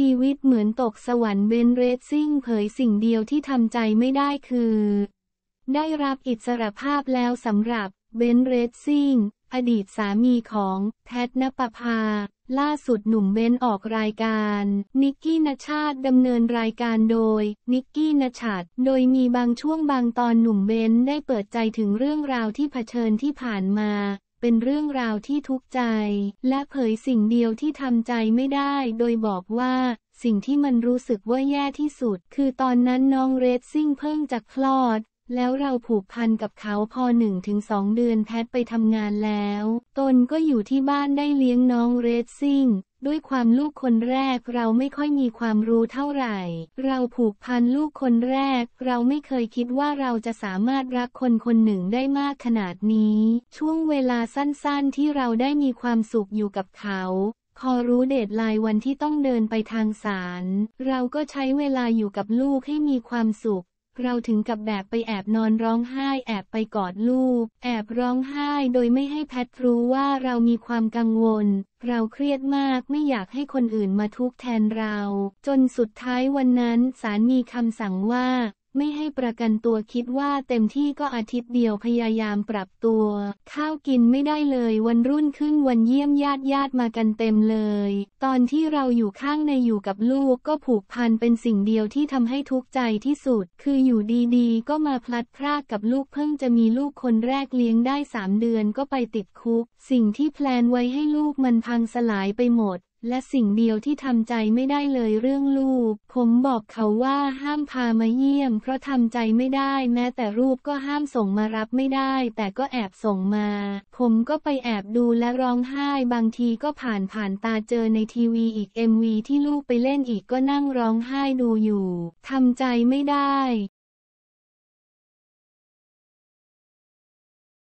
ชีวิตเหมือนตกสวรรค์เบนเรซซิ่งเผยสิ่งเดียวที่ทำใจไม่ได้คือ ได้รับอิสรภาพแล้วสำหรับเบนเรซซิ่งอดีตสามีของแพทนปภาล่าสุดหนุ่มเบนออกรายการ นิกกี้นชาติดำเนินรายการโดยนิกกี้นชาติ โดยมีบางช่วงบางตอนหนุ่มเบนได้เปิดใจถึงเรื่องราวที่เผชิญที่ผ่านมาเป็นเรื่องราวที่ทุกข์ใจ และเผยสิ่งเดียวที่ทำใจไม่ได้ โดยบอกว่า สิ่งที่มันรู้สึกว่าแย่ที่สุด คือตอนนั้นน้องเรดซิ่งเพิ่งจะคลอด แล้วเราผูกพันกับเขาพอหนึ่งถึงสองเดือนแพทไปทำงานแล้ว ตนก็อยู่ที่บ้านได้เลี้ยงน้องเรดซิ่งด้วยความลูกคนแรกเราไม่ค่อยมีความรู้เท่าไหร่ เราผูกพันลูกคนแรก เราไม่เคยคิดว่าเราจะสามารถรักคนคนหนึ่งได้มากขนาดนี้ ช่วงเวลาสั้นๆ ที่เราได้มีความสุขอยู่กับเขาพอรู้เดทไลน์วันที่ต้องเดินไปทางศาลเราก็ใช้เวลาอยู่กับลูกให้มีความสุขเราถึงกับแบบไปแอบนอนร้องไห้แอบไปกอดลูกแอบร้องไห้โดยไม่ให้แพทรู้ว่าเรามีความกังวล เราเครียดมากไม่อยากให้คนอื่นมาทุกข์แทนเรา จนสุดท้ายวันนั้นสารมีคำสั่งว่าไม่ให้ประกันตัวคิดว่าเต็มที่ก็อาทิตย์เดียวพยายามปรับตัว ข้าวกินไม่ได้เลยวันรุ่นขึ้นวันเยี่ยมญาติญาติมากันเต็มเลย ตอนที่เราอยู่ข้างในอยู่กับลูกก็ผูกพันเป็นสิ่งเดียวที่ทำให้ทุกข์ใจที่สุด คืออยู่ดีๆก็มาพลัดพรากกับลูกเพิ่งจะมีลูกคนแรกเลี้ยงได้สามเดือนก็ไปติดคุก สิ่งที่แพลนไว้ให้ลูกมันพังสลายไปหมดและสิ่งเดียวที่ทำใจไม่ได้เลยเรื่องลูกผมบอกเขาว่าห้ามพามาเยี่ยมเพราะทำใจไม่ได้ แม้แต่รูปก็ห้ามส่งมารับไม่ได้แต่ก็แอบส่งมา ผมก็ไปแอบดูและร้องไห้บางทีก็ผ่านผ่านตาเจอในทีวีอีก MV ที่ลูกไปเล่นอีกก็นั่งร้องไห้ดูอยู่ทำใจไม่ได้